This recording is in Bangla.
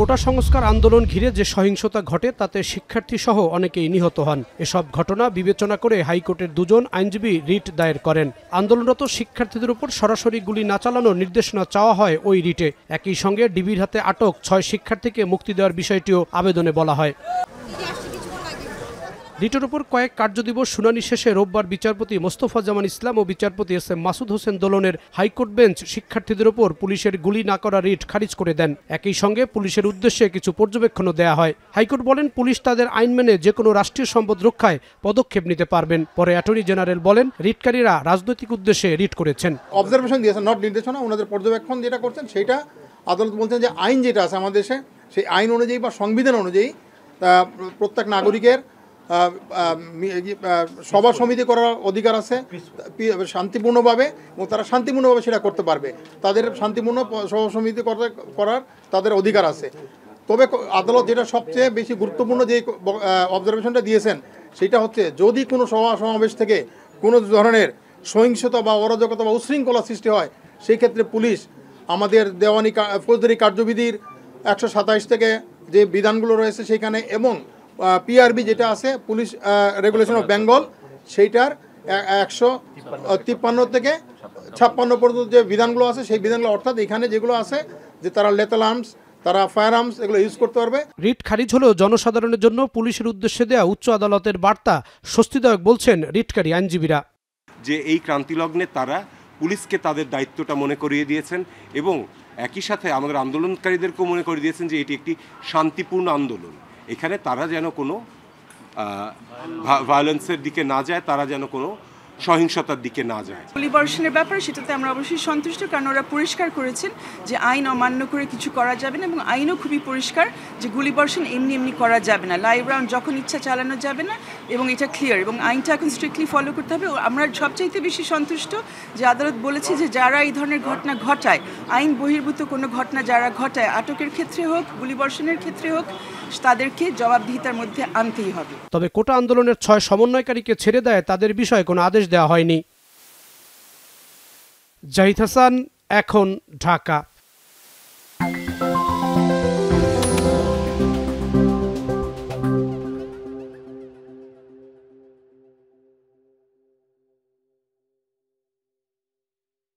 কোটা সংস্কার আন্দোলন ঘিরে যে সহিংসতা ঘটে তাতে শিক্ষার্থী সহ অনেকেই নিহত হন এসব ঘটনা বিবেচনা করে হাইকোর্টের দুজন আইনজীবী রিট দায়ের করেন আন্দোলনরত শিক্ষার্থীদের উপর সরাসরি গুলি না চালানোর নির্দেশনা চাওয়া হয় ওই রিটে একই সঙ্গে ডিবির হাতে আটক ছয় শিক্ষার্থীকে মুক্তি দেওয়ার বিষয়টিও আবেদনে বলা হয় রিটের ওপর কয়েক কার্যদিবস শুনানি শেষে রোববার বিচারপতি মোস্তফা জামান ইসলাম ও বিচারপতি এস এম মাসুদ হোসেন দোলনের হাইকোর্ট বেঞ্চ শিক্ষার্থীদের ওপর পুলিশের গুলি না করা রিট খারিজ করে দেন একই সঙ্গে পুলিশের উদ্দেশ্যে কিছু পর্যবেক্ষণও দেয়া হয় হাইকোর্ট বলেন পুলিশ তাদের আইন মেনে যে কোনো রাষ্ট্রীয় সম্পদ রক্ষায় পদক্ষেপ নিতে পারবেন পরে অ্যাটর্নি জেনারেল বলেন রিটকারীরা রাজনৈতিক উদ্দেশ্যে রিট করেছেন অবজারভেশন দিয়েছেন নট নির্দেশনা ওনাদের পর্যবেক্ষণ যেটা করছেন সেটা আদালত বলছেন যে আইন যেটা আছে আমাদের দেশে সেই আইন অনুযায়ী বা সংবিধান অনুযায়ী প্রত্যেক নাগরিকের সভা সমিতি করার অধিকার আছে শান্তিপূর্ণভাবে এবং তারা শান্তিপূর্ণভাবে সেটা করতে পারবে তাদের শান্তিপূর্ণ সভা সমিতি করার তাদের অধিকার আছে তবে আদালত যেটা সবচেয়ে বেশি গুরুত্বপূর্ণ যে অবজারভেশনটা দিয়েছেন সেটা হচ্ছে যদি কোনো সভা সমাবেশ থেকে কোনো ধরনের সহিংসতা বা অরাজকতা বা উশৃঙ্খলা সৃষ্টি হয় সেই ক্ষেত্রে পুলিশ আমাদের দেওয়ানি ফৌজদারি কার্যবিধির একশো সাতাইশ থেকে যে বিধানগুলো রয়েছে সেখানে এবং পিআরবি যেটা আছে পুলিশ রেগুলেশন অফ বেঙ্গল সেইটার একশো তিপ্পান্ন থেকে ছাপ্পান্ন পর্যন্ত যে বিধানগুলো আছে সেই বিধানগুলো অর্থাৎ এখানে যেগুলো আছে যে তারা লেতাল আর্মস তারা ফায়ার আর্মস এগুলো ইউজ করতে পারবে রিট খারিজ হলেও জনসাধারণের জন্য পুলিশের উদ্দেশ্যে দেওয়া উচ্চ আদালতের বার্তা স্বস্তিদায়ক বলছেন রিটকারী আইনজীবীরা যে এই ক্রান্তিলগ্নে তারা পুলিশকে তাদের দায়িত্বটা মনে করিয়ে দিয়েছেন এবং একই সাথে আমাদের আন্দোলনকারীদেরকেও মনে করিয়ে দিয়েছেন যে এটি একটি শান্তিপূর্ণ আন্দোলন এখানে তারা যেন কোনো ভায়োলেন্সের দিকে না যায় তারা যেন কোনো সহিংসতার দিকে না যায় গুলিবর্ষণের ব্যাপারে সেটাতে আমরা অবশ্যই সন্তুষ্ট কারণ ওরা পরিষ্কার করেছেন যে আইন অমান্য করে কিছু করা যাবে না এবং আইনও খুবই পরিষ্কার যে গুলিবর্ষণ এমনি এমনি করা যাবে না লাইভ রাউন্ড যখন ইচ্ছা চালানো যাবে না এবং এটা ক্লিয়ার এবং আইনটা এখন স্ট্রিক্টলি ফলো করতে হবে আমরা সবচাইতে বেশি সন্তুষ্ট যে আদালত বলেছে যে যারা এই ধরনের ঘটনা ঘটায় আইন বহির্ভূত কোনো ঘটনা যারা ঘটায় আটকের ক্ষেত্রে হোক গুলিবর্ষণের ক্ষেত্রে হোক তাদেরকে জবাবদিহিতার মধ্যে আনতেই হবে তবে কোটা আন্দোলনের ছয় সমন্বয়কারীকে ছেড়ে দেয় তাদের বিষয়ে কোনো আদেশ দেওয়া হয়নি জাহিদ হাসান এখন ঢাকা